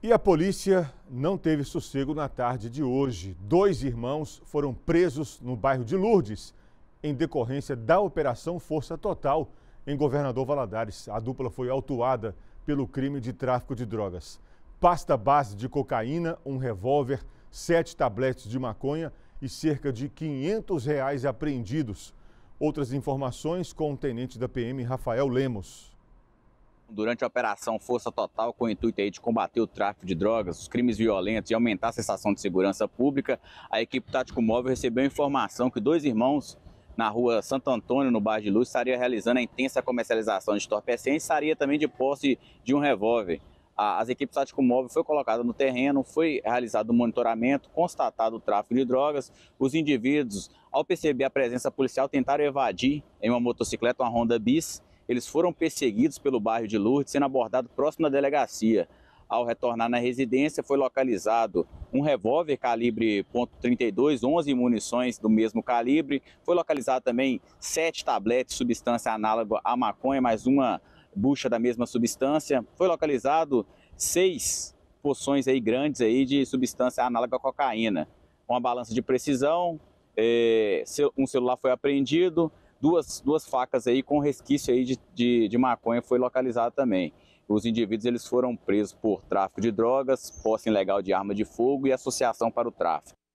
E a polícia não teve sossego na tarde de hoje. Dois irmãos foram presos no bairro de Lourdes em decorrência da Operação Força Total em Governador Valadares. A dupla foi autuada pelo crime de tráfico de drogas. Pasta base de cocaína, um revólver, sete tabletes de maconha e cerca de 500 reais apreendidos. Outras informações com o tenente da PM, Rafael Lemos durante a Operação Força Total, com o intuito aí de combater o tráfico de drogas, os crimes violentos e aumentar a sensação de segurança pública, a equipe Tático Móvel recebeu informação que dois irmãos na rua Santo Antônio, no bairro de Luz, estaria realizando a intensa comercialização de entorpecentes e estaria também de posse de um revólver. As equipes tático móvel foi colocada no terreno, foi realizado o um monitoramento, constatado o tráfico de drogas. Os indivíduos, ao perceber a presença policial, tentaram evadir em uma motocicleta, uma Honda Bis, eles foram perseguidos pelo bairro de Lourdes, sendo abordados próximo da delegacia. Ao retornar na residência, foi localizado um revólver calibre .32, 11 munições do mesmo calibre. Foi localizado também sete tabletes de substância análoga à maconha, mais uma bucha da mesma substância. Foi localizado seis poções aí grandes aí de substância análoga à cocaína. Uma balança de precisão, eh, um celular foi apreendido, duas, duas facas aí com resquício aí de, de, de maconha foi localizado também. Os indivíduos eles foram presos por tráfico de drogas, posse ilegal de arma de fogo e associação para o tráfico.